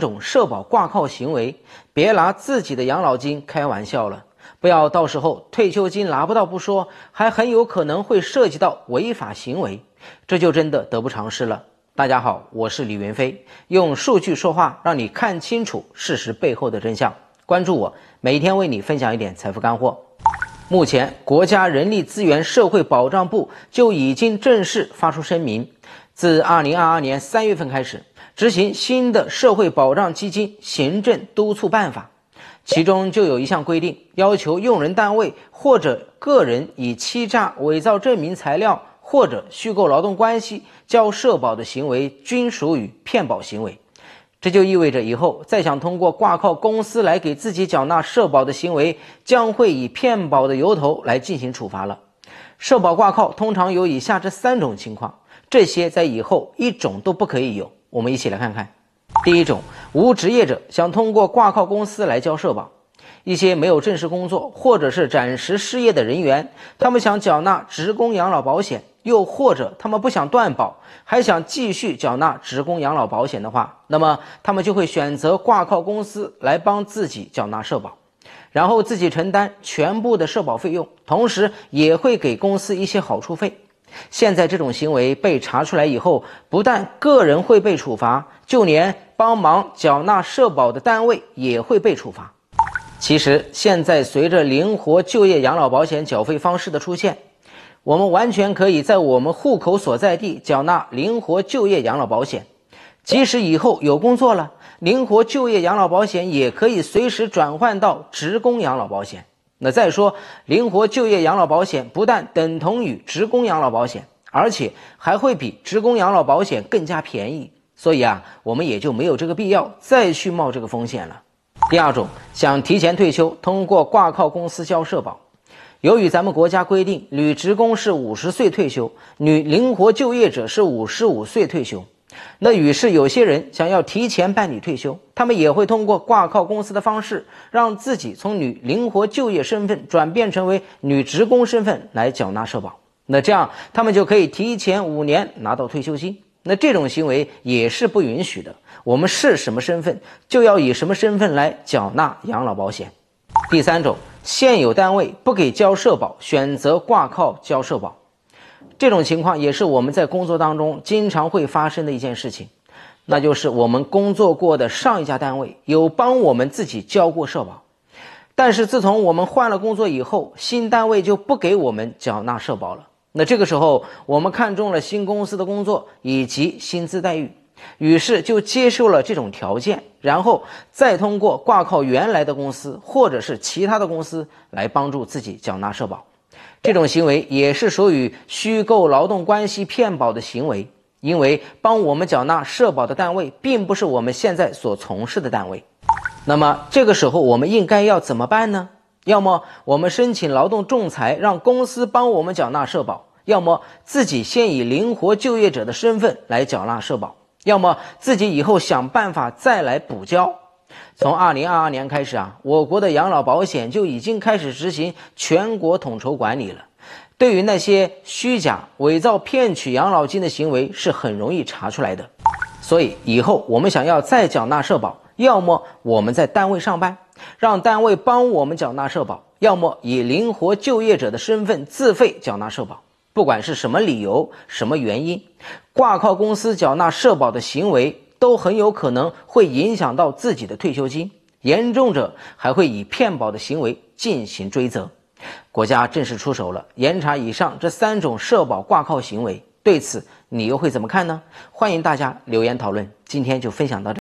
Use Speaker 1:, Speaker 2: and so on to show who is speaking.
Speaker 1: 种社保挂靠行为，别拿自己的养老金开玩笑了！不要到时候退休金拿不到不说，还很有可能会涉及到违法行为，这就真的得不偿失了。大家好，我是李云飞，用数据说话，让你看清楚事实背后的真相。关注我，每天为你分享一点财富干货。目前，国家人力资源社会保障部就已经正式发出声明，自2022年3月份开始。执行新的社会保障基金行政督促办法，其中就有一项规定，要求用人单位或者个人以欺诈、伪造证明材料或者虚构劳动关系交社保的行为均属于骗保行为。这就意味着以后再想通过挂靠公司来给自己缴纳社保的行为，将会以骗保的由头来进行处罚了。社保挂靠通常有以下这三种情况，这些在以后一种都不可以有。我们一起来看看，第一种无职业者想通过挂靠公司来交社保，一些没有正式工作或者是暂时失业的人员，他们想缴纳职工养老保险，又或者他们不想断保，还想继续缴纳职工养老保险的话，那么他们就会选择挂靠公司来帮自己缴纳社保，然后自己承担全部的社保费用，同时也会给公司一些好处费。现在这种行为被查出来以后，不但个人会被处罚，就连帮忙缴纳社保的单位也会被处罚。其实，现在随着灵活就业养老保险缴费方式的出现，我们完全可以在我们户口所在地缴纳灵活就业养老保险，即使以后有工作了，灵活就业养老保险也可以随时转换到职工养老保险。那再说，灵活就业养老保险不但等同于职工养老保险，而且还会比职工养老保险更加便宜。所以啊，我们也就没有这个必要再去冒这个风险了。第二种，想提前退休，通过挂靠公司交社保。由于咱们国家规定，女职工是五十岁退休，女灵活就业者是五十五岁退休。那于是有些人想要提前办理退休，他们也会通过挂靠公司的方式，让自己从女灵活就业身份转变成为女职工身份来缴纳社保。那这样他们就可以提前五年拿到退休金。那这种行为也是不允许的。我们是什么身份，就要以什么身份来缴纳养老保险。第三种，现有单位不给交社保，选择挂靠交社保。这种情况也是我们在工作当中经常会发生的一件事情，那就是我们工作过的上一家单位有帮我们自己交过社保，但是自从我们换了工作以后，新单位就不给我们缴纳社保了。那这个时候，我们看中了新公司的工作以及薪资待遇，于是就接受了这种条件，然后再通过挂靠原来的公司或者是其他的公司来帮助自己缴纳社保。这种行为也是属于虚构劳动关系骗保的行为，因为帮我们缴纳社保的单位并不是我们现在所从事的单位。那么这个时候我们应该要怎么办呢？要么我们申请劳动仲裁，让公司帮我们缴纳社保；要么自己先以灵活就业者的身份来缴纳社保；要么自己以后想办法再来补交。从二零二二年开始啊，我国的养老保险就已经开始执行全国统筹管理了。对于那些虚假、伪造、骗取养老金的行为是很容易查出来的。所以以后我们想要再缴纳社保，要么我们在单位上班，让单位帮我们缴纳社保；要么以灵活就业者的身份自费缴纳社保。不管是什么理由、什么原因，挂靠公司缴纳社保的行为。都很有可能会影响到自己的退休金，严重者还会以骗保的行为进行追责。国家正式出手了，严查以上这三种社保挂靠行为。对此，你又会怎么看呢？欢迎大家留言讨论。今天就分享到这。